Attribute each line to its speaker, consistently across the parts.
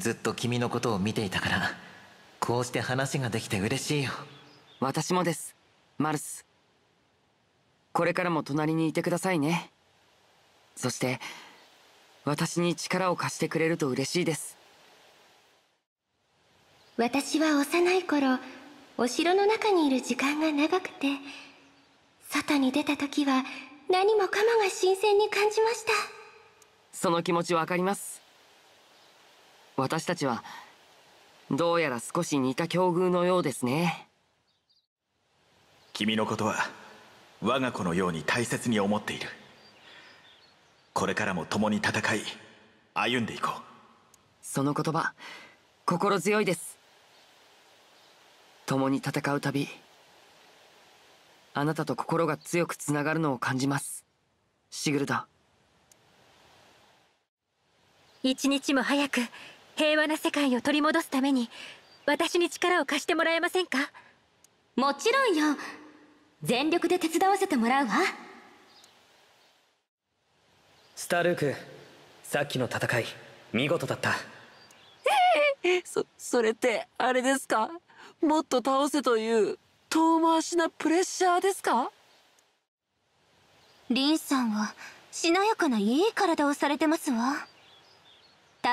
Speaker 1: ずっと君のことを見ていたからこうして話ができて嬉しいよ私もですマルスこれからも隣にいてくださいねそして私に力を貸してくれると嬉しいです私は幼い頃お城の中にいる時間が長くて外に出た時は何もかもが新鮮に感じましたその気持ちわかります私たちはどうやら少し似た境遇のようです
Speaker 2: ね君のことは我が子のように大切に思っているこれからも共に戦い歩んでいこう
Speaker 1: その言葉心強いです共に戦うたびあなたと心が強くつながるのを感じますシグルド一日も早く平和な世界を取り戻すために私に力を貸してもらえませんかもちろんよ全力で手伝わせてもらうわスタルークさっきの戦い見事だったええそそれってあれですかもっと倒せという遠回しなプレッシャーですかリンさんはしなやかないい体をされてますわ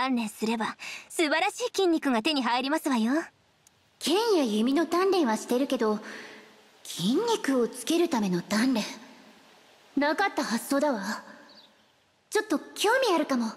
Speaker 1: 鍛錬すれば素晴らしい筋肉が手に入りますわよ剣や弓の鍛
Speaker 2: 錬はしてるけど筋肉をつけるための鍛錬なかった発想だわちょっと興味あるかも